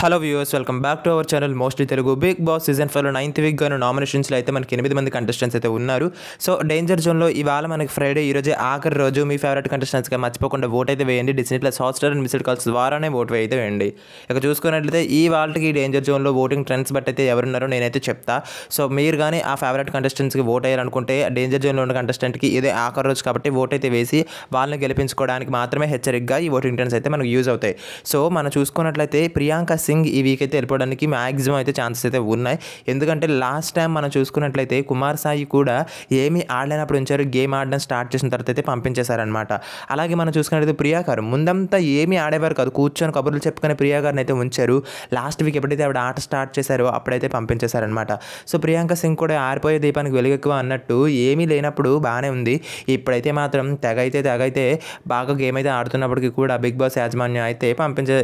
hello viewers welcome back to our channel mostly Telugu Bigg Boss season ఫైవ్లో ninth week గాను నామినేషన్స్లో అయితే మనకి ఎనిమిది మంది కంటెస్టెంట్స్ అయితే ఉన్నారు సో డేంజర్ జోన్లో ఇవాళ మనకి ఫ్రైడే ఈరోజు ఆఖరి రోజు మీ ఫేవరెట్ కంటెస్టెంట్స్గా మర్చిపోకుండా ఓట్ అయితే వేయండి Disney Plus Hotstar and missed calls ద్వారానే ఓట్ అయితే వేయండి ఇక చూసుకున్నట్లయితే ఈ వాళ్ళకి డేంజర్ జోన్లో ఓటింగ్ ట్రెండ్స్ బట్ అయితే ఎవరున్నారో నేనైతే చెప్తా సో మీరు కానీ ఆ ఫేవరెట్ కంటెస్టెంట్స్కి ఓట్ అయ్యారనుకుంటే డేంజర్ జోన్లో ఉన్న కంటెస్టెంట్కి ఇదే ఆఖరి రోజు కాబట్టి ఓట్ అయితే వేసి వాళ్ళని గెలిపించుకోవడానికి మాత్రమే హెచ్చరికగా ఈ ఓటింగ్ ట్రెండ్స్ అయితే మనకు యూజ్ అవుతాయి సో మనం చూసుకున్నట్లయితే ప్రియాంక సింగ్ ఈ వీక్ అయితే వెళ్ళిపోవడానికి మ్యాక్సిమం అయితే ఛాన్సెస్ అయితే ఉన్నాయి ఎందుకంటే లాస్ట్ టైం మనం చూసుకున్నట్లయితే కుమార్ సాయి కూడా ఏమీ ఆడలేనప్పుడు ఉంచారు గేమ్ ఆడడం స్టార్ట్ చేసిన తర్వాత అయితే పంపించేశారనమాట అలాగే మనం చూసుకున్నట్లయితే ప్రియాకారు ముందంతా ఏమీ ఆడేవారు కాదు కూర్చొని కబుర్లు చెప్పుకునే ప్రియాగారిని అయితే ఉంచారు లాస్ట్ వీక్ ఎప్పుడైతే ఆవిడ ఆట స్టార్ట్ చేశారో అప్పుడైతే పంపించేశారనమాట సో ప్రియాంక సింగ్ కూడా ఆరిపోయే దీపానికి వెలుగెక్కువ అన్నట్టు ఏమీ లేనప్పుడు బాగానే ఉంది ఇప్పుడైతే మాత్రం తెగైతే తెగైతే బాగా గేమ్ అయితే ఆడుతున్నప్పటికీ కూడా బిగ్ బాస్ యాజమాన్యం అయితే పంపించే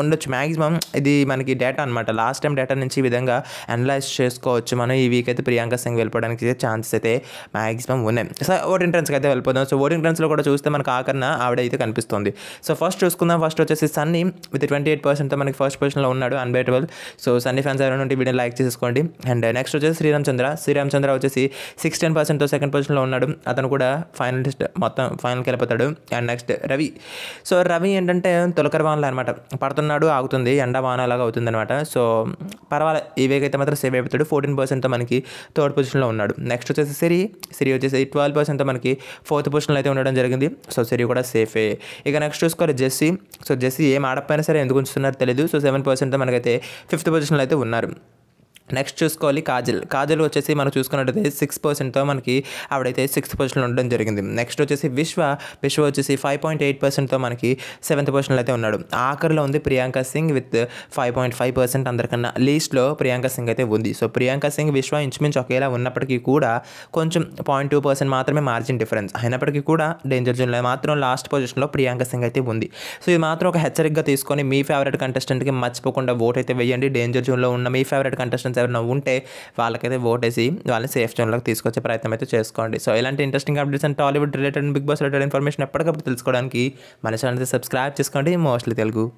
ఉండొచ్చు మ్యాక్సిమం ఇది మనకి డేటా అనమాట లాస్ట్ టైం డేటా నుంచి ఈ విధంగా అనలైజ్ చేసుకోవచ్చు మనం ఈ వీక్ అయితే ప్రియాంక సింగ్ వెళ్ళిపోవడానికి ఛాన్సెస్ అయితే మ్యాక్సిమం ఉన్నాయి సో ఓటింగ్ ట్రెండ్స్కి అయితే వెళ్ళిపోదాం సో ఓటింగ్ ట్రెండ్స్లో కూడా చూస్తే మనకు ఆఖరణ అయితే కనిపిస్తుంది సో ఫస్ట్ చూసుకుందాం ఫస్ట్ వచ్చేసి సన్నీ విత్ ట్వంటీ ఎయిట్ పర్సెంట్తో మనకి ఫస్ట్ పొజిషన్లో ఉన్నాడు అన్బేటబుల్ సో సన్నీ ఫ్యాన్స్ ఎవరైనా ఉంటే వీడియో లైక్ చేసుకోండి అండ్ నెక్స్ట్ వచ్చేసి శ్రీరామచంద్ర శ్రీరామచంద్ర వచ్చేసి సిక్స్టీన్ పర్సెంట్తో సెకండ్ పొజిషన్లో ఉన్నాడు అతను కూడా ఫైనలిస్ట్ మొత్తం ఫైనల్కి వెళ్ళిపోతాడు and next Ravi so Ravi ఏంటంటే తొలకరవాన్లు అనమాట పడుతున్నాడు ఆగుతుంది ఎండా వాన అలాగా అవుతుందనమాట సో పర్వాలేదు వివేక్ అయితే మాత్రం సేవ్ అయిపోతాడు ఫోర్టీన్ పర్సెంట్తో మనకి థర్డ్ పొజిషన్లో ఉన్నాడు నెక్స్ట్ వచ్చేసి సిరి సిరి వచ్చేసి ట్వెల్వ్ పర్సెంట్తో మనకి ఫోర్త్ పొజిషన్లో అయితే ఉండడం జరిగింది సో సిరి కూడా సేఫే ఇక నెక్స్ట్ చూసుకోవాలి జెస్సీ సో జెస్సీ ఏం ఆడపోయినా సరే ఎందుకు ఉంచుతున్నారో తెలియదు సో సెవెన్ పర్సెంట్తో మనకైతే ఫిఫ్త్ పొజిషన్లో అయితే ఉన్నారు నెక్స్ట్ చూసుకోవాలి కాజల్ కాజల్ వచ్చేసి మనం చూసుకున్నట్టయితే సిక్స్ పర్సెంట్తో మనకి ఆవిడైతే సిక్స్త్ పొజిషన్లో ఉండడం జరిగింది నెక్స్ట్ వచ్చేసి విశ్వ విశ్వ వచ్చేసి ఫైవ్ పాయింట్ ఎయిట్ పర్సెంట్తో మనకి సెవెంత్ పొజిషన్లో అయితే ఉన్నాడు ఆఖరిలో ఉంది Priyanka Singh with five point five percent అందరికన్నా లీస్ట్లో ప్రియాంక సింగ్ అయితే ఉంది సో ప్రియాంక సింగ్ విశ్వ ఇంచుమించు ఒకేలా ఉన్నప్పటికీ కూడా కొంచెం పాయింట్ టూ పర్సెంట్ మాత్రమే మార్జిన్ డిఫరెన్స్ అయినప్పటికీ కూడా డేంజర్ జోన్లో మాత్రం లాస్ట్ పొజిషన్లో ప్రియాంక సింగ్ అయితే ఉంది సో ఇది మాత్రం ఒక హెచ్చరికగా తీసుకొని మీ ఫేవరెట్ కంటెస్టెంట్కి మర్చిపోకుండా ఓట్ అయితే వేయండి డేంజర్ జోన్లో ఉన్న మీ ఫేవరెట్ కంటెస్టెంట్స్ ఎవరైనా ఉంటే వాళ్ళకైతే ఓటేసి వాళ్ళని సేఫ్ జోన్లోకి తీసుకొచ్చే ప్రయత్నం అయితే చేసుకోండి సో ఇలాంటి interesting updates and Tollywood related Bigg Boss related information ఎప్పటికప్పుడు తెలుసుకోవడానికి మన ఛానల్ సబ్స్క్రైబ్ చేసుకోండి మోస్ట్లీ తెలుగు